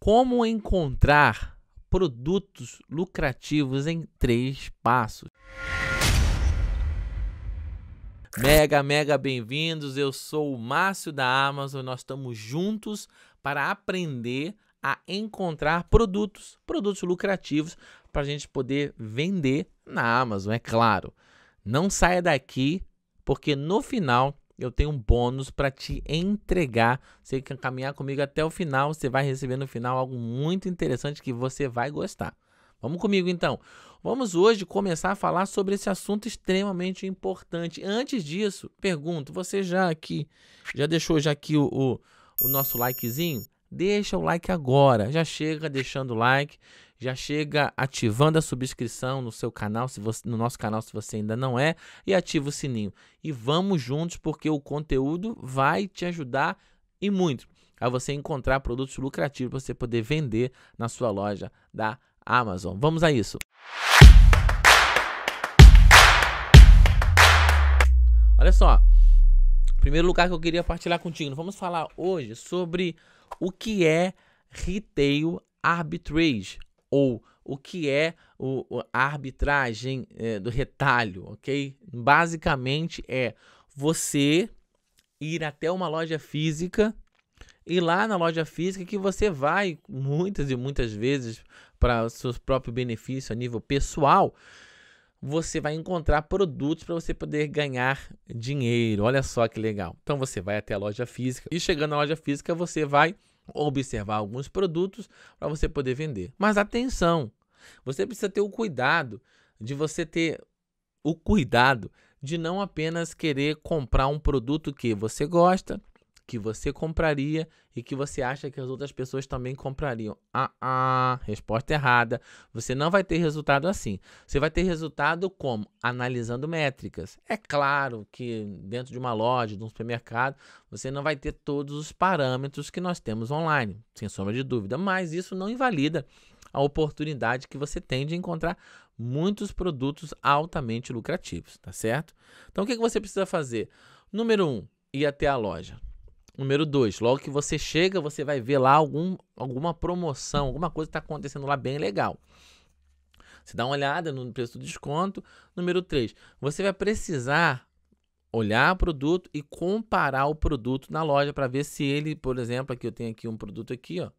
Como encontrar produtos lucrativos em três passos? Mega, mega bem-vindos. Eu sou o Márcio da Amazon. Nós estamos juntos para aprender a encontrar produtos, produtos lucrativos para a gente poder vender na Amazon, é claro. Não saia daqui, porque no final eu tenho um bônus para te entregar. Você que caminhar comigo até o final, você vai receber no final algo muito interessante que você vai gostar. Vamos comigo então. Vamos hoje começar a falar sobre esse assunto extremamente importante. Antes disso, pergunto, você já aqui já deixou já aqui o, o, o nosso likezinho? Deixa o like agora. Já chega deixando o like, já chega ativando a subscrição no seu canal, se você, no nosso canal se você ainda não é, e ativa o sininho. E vamos juntos porque o conteúdo vai te ajudar e muito a você encontrar produtos lucrativos para você poder vender na sua loja da Amazon. Vamos a isso. Olha só, primeiro lugar que eu queria partilhar contigo, vamos falar hoje sobre o que é retail arbitrage ou o que é o, a arbitragem é, do retalho, ok? Basicamente é você ir até uma loja física e lá na loja física que você vai muitas e muitas vezes para o seu próprio benefício a nível pessoal, você vai encontrar produtos para você poder ganhar dinheiro. Olha só que legal. Então você vai até a loja física e chegando na loja física você vai observar alguns produtos para você poder vender. Mas atenção, você precisa ter o cuidado de você ter o cuidado de não apenas querer comprar um produto que você gosta, que você compraria e que você acha que as outras pessoas também comprariam. Ah, ah, resposta errada. Você não vai ter resultado assim. Você vai ter resultado como? Analisando métricas. É claro que dentro de uma loja, de um supermercado, você não vai ter todos os parâmetros que nós temos online, sem sombra de dúvida, mas isso não invalida a oportunidade que você tem de encontrar muitos produtos altamente lucrativos, tá certo? Então o que, que você precisa fazer? Número um, ir até a loja. Número 2, logo que você chega, você vai ver lá algum, alguma promoção, alguma coisa está acontecendo lá bem legal. Você dá uma olhada no preço do desconto. Número 3, você vai precisar olhar o produto e comparar o produto na loja para ver se ele, por exemplo, aqui eu tenho aqui um produto aqui, ó,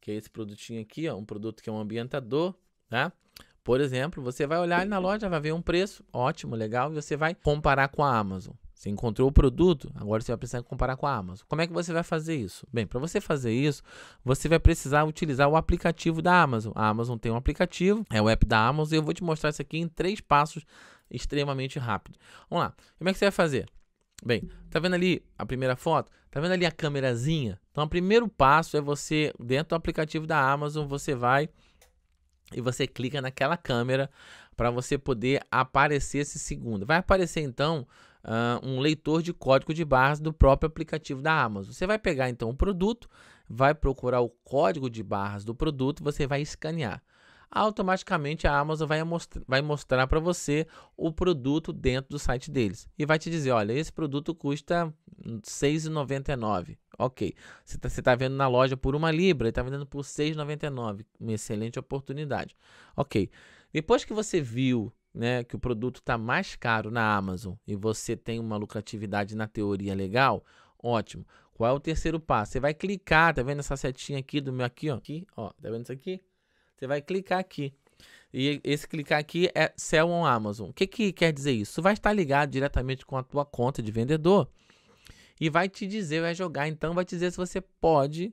que é esse produtinho aqui, ó, um produto que é um ambientador, tá? Por exemplo, você vai olhar na loja, vai ver um preço, ótimo, legal, e você vai comparar com a Amazon. Você encontrou o produto, agora você vai precisar comparar com a Amazon. Como é que você vai fazer isso? Bem, para você fazer isso, você vai precisar utilizar o aplicativo da Amazon. A Amazon tem um aplicativo, é o app da Amazon, e eu vou te mostrar isso aqui em três passos extremamente rápido. Vamos lá. Como é que você vai fazer? Bem, tá vendo ali a primeira foto? Tá vendo ali a câmerazinha? Então, o primeiro passo é você, dentro do aplicativo da Amazon, você vai e você clica naquela câmera para você poder aparecer esse segundo. Vai aparecer então uh, um leitor de código de barras do próprio aplicativo da Amazon. Você vai pegar então o produto, vai procurar o código de barras do produto, você vai escanear. Automaticamente a Amazon vai, mostr vai mostrar para você o produto dentro do site deles e vai te dizer: olha, esse produto custa R$ 6,99. Ok, você está tá vendo na loja por uma libra e está vendendo por R$ 6,99. Uma excelente oportunidade. Ok, depois que você viu né, que o produto está mais caro na Amazon e você tem uma lucratividade na teoria legal, ótimo. Qual é o terceiro passo? Você vai clicar, tá vendo essa setinha aqui do meu aqui, ó, aqui, ó, tá vendo isso aqui? Você vai clicar aqui. E esse clicar aqui é Sell on Amazon. O que, que quer dizer isso? Vai estar ligado diretamente com a tua conta de vendedor e vai te dizer, vai jogar, então vai te dizer se você pode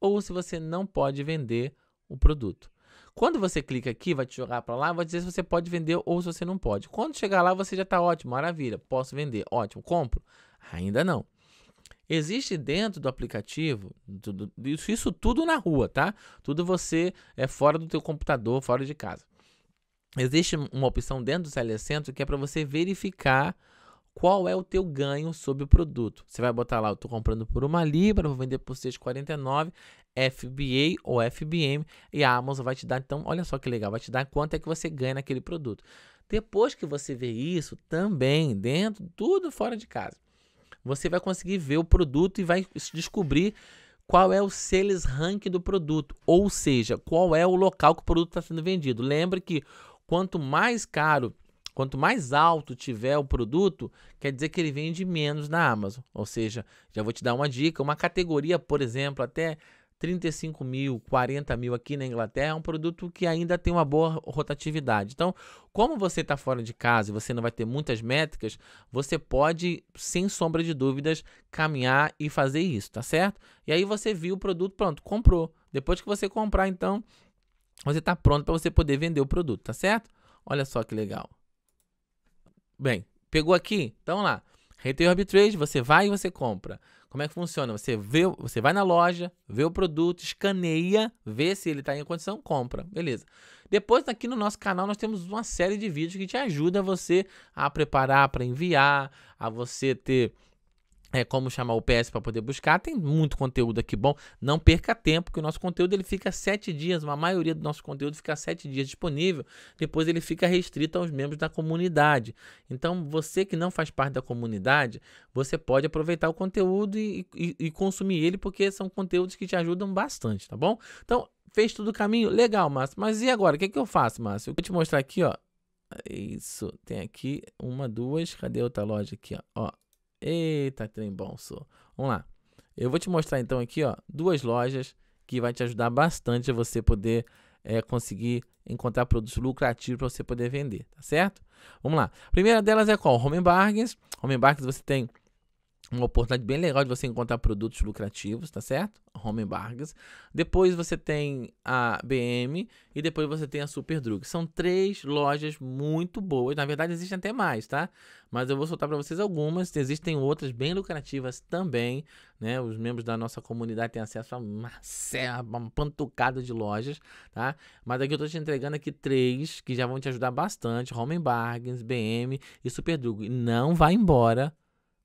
ou se você não pode vender o produto. Quando você clica aqui, vai te jogar para lá, vai dizer se você pode vender ou se você não pode. Quando chegar lá, você já está ótimo, maravilha, posso vender, ótimo, compro. Ainda não. Existe dentro do aplicativo, tudo, isso tudo na rua, tá? Tudo você é fora do teu computador, fora de casa. Existe uma opção dentro do Seller Centro que é para você verificar qual é o teu ganho sobre o produto. Você vai botar lá, eu estou comprando por uma libra, vou vender por 6,49, FBA ou FBM, e a Amazon vai te dar, então, olha só que legal, vai te dar quanto é que você ganha naquele produto. Depois que você vê isso, também, dentro, tudo fora de casa, você vai conseguir ver o produto e vai descobrir qual é o sales rank do produto, ou seja, qual é o local que o produto está sendo vendido. Lembre que quanto mais caro Quanto mais alto tiver o produto, quer dizer que ele vende menos na Amazon. Ou seja, já vou te dar uma dica: uma categoria, por exemplo, até 35 mil, 40 mil aqui na Inglaterra, é um produto que ainda tem uma boa rotatividade. Então, como você está fora de casa e você não vai ter muitas métricas, você pode, sem sombra de dúvidas, caminhar e fazer isso, tá certo? E aí você viu o produto, pronto, comprou. Depois que você comprar, então, você está pronto para você poder vender o produto, tá certo? Olha só que legal. Bem, pegou aqui? Então lá. Retail arbitrage você vai e você compra. Como é que funciona? Você vê, você vai na loja, vê o produto, escaneia, vê se ele está em condição, compra, beleza. Depois aqui no nosso canal nós temos uma série de vídeos que te ajuda você a preparar para enviar, a você ter é, como chamar o PS para poder buscar. Tem muito conteúdo aqui bom. Não perca tempo, que o nosso conteúdo ele fica sete dias. Uma maioria do nosso conteúdo fica sete dias disponível. Depois ele fica restrito aos membros da comunidade. Então, você que não faz parte da comunidade, você pode aproveitar o conteúdo e, e, e consumir ele, porque são conteúdos que te ajudam bastante, tá bom? Então, fez todo o caminho? Legal, Márcio. Mas e agora? O que, é que eu faço, Márcio? Eu vou te mostrar aqui, ó. Isso, tem aqui uma, duas. Cadê outra loja aqui, ó? ó Eita, trem bom, sou. Vamos lá. Eu vou te mostrar então aqui, ó, duas lojas que vai te ajudar bastante a você poder é, conseguir encontrar produtos lucrativos para você poder vender, tá certo? Vamos lá. A primeira delas é qual? Home Bargains. Home Bargains você tem uma oportunidade bem legal de você encontrar produtos lucrativos, tá certo? Home Bargas. Depois você tem a BM e depois você tem a Superdrug. São três lojas muito boas. Na verdade, existem até mais, tá? Mas eu vou soltar para vocês algumas. Existem outras bem lucrativas também, né? Os membros da nossa comunidade têm acesso a uma, uma pantucada de lojas, tá? Mas aqui eu tô te entregando aqui três que já vão te ajudar bastante. Home Bargains, BM e Superdrug. Drug. não vai embora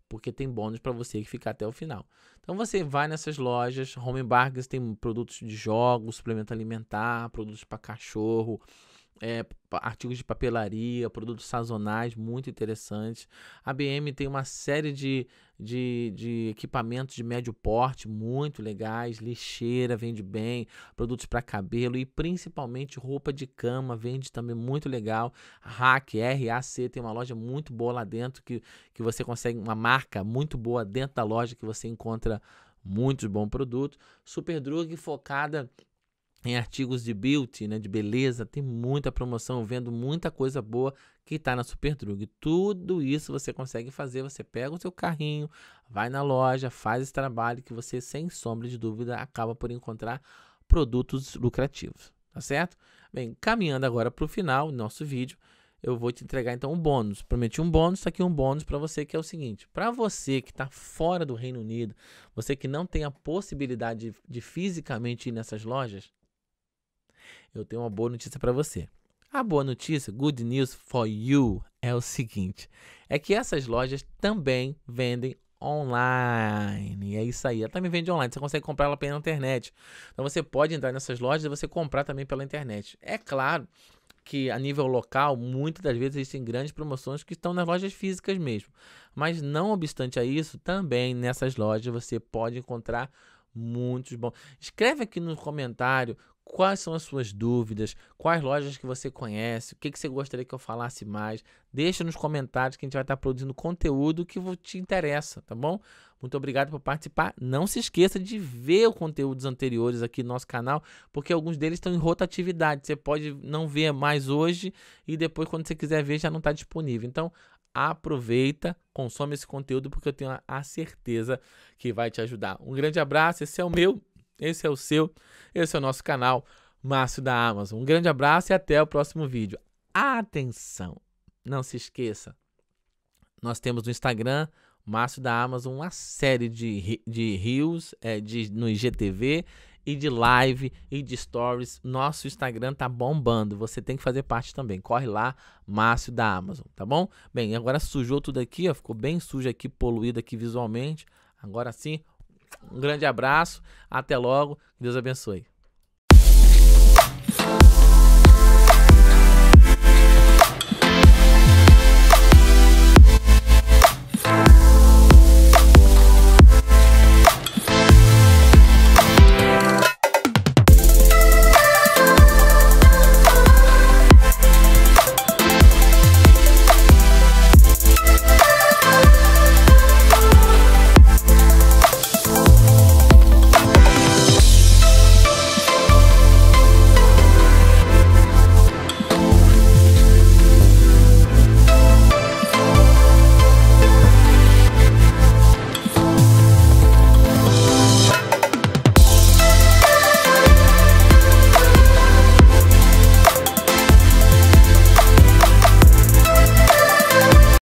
porque tem bônus para você que ficar até o final. Então você vai nessas lojas, Home Bargains tem produtos de jogos, suplemento alimentar, produtos para cachorro, é, artigos de papelaria, produtos sazonais muito interessantes. A BM tem uma série de, de, de equipamentos de médio porte muito legais, lixeira vende bem, produtos para cabelo e principalmente roupa de cama vende também muito legal. Rack, RAC, tem uma loja muito boa lá dentro que, que você consegue uma marca muito boa dentro da loja que você encontra muitos bom produtos. Superdrug focada em artigos de beauty, né, de beleza, tem muita promoção, vendo muita coisa boa que está na Superdrug. Tudo isso você consegue fazer, você pega o seu carrinho, vai na loja, faz esse trabalho que você, sem sombra de dúvida, acaba por encontrar produtos lucrativos, tá certo? Bem, caminhando agora para o final do nosso vídeo, eu vou te entregar então um bônus. Prometi um bônus, está aqui um bônus para você que é o seguinte: para você que está fora do Reino Unido, você que não tem a possibilidade de, de fisicamente ir nessas lojas, eu tenho uma boa notícia para você. A boa notícia, good news for you, é o seguinte: é que essas lojas também vendem online. é isso aí. Ela também vende online. Você consegue comprar ela pela internet. Então você pode entrar nessas lojas e você comprar também pela internet. É claro que a nível local, muitas das vezes existem grandes promoções que estão nas lojas físicas mesmo. Mas não obstante a isso, também nessas lojas você pode encontrar muitos bons. Escreve aqui no comentário Quais são as suas dúvidas? Quais lojas que você conhece? O que, que você gostaria que eu falasse mais? Deixa nos comentários que a gente vai estar produzindo conteúdo que te interessa, tá bom? Muito obrigado por participar. Não se esqueça de ver os conteúdos anteriores aqui no nosso canal, porque alguns deles estão em rotatividade. Você pode não ver mais hoje e depois, quando você quiser ver, já não está disponível. Então, aproveita, consome esse conteúdo, porque eu tenho a certeza que vai te ajudar. Um grande abraço, esse é o meu esse é o seu, esse é o nosso canal Márcio da Amazon. Um grande abraço e até o próximo vídeo. Atenção! Não se esqueça, nós temos no Instagram, Márcio da Amazon, uma série de, de reels é, de, no IGTV e de live e de stories. Nosso Instagram tá bombando. Você tem que fazer parte também. Corre lá, Márcio da Amazon, tá bom? Bem, agora sujou tudo aqui, ó, ficou bem sujo aqui, poluído aqui visualmente. Agora sim, um grande abraço, até logo, Deus abençoe.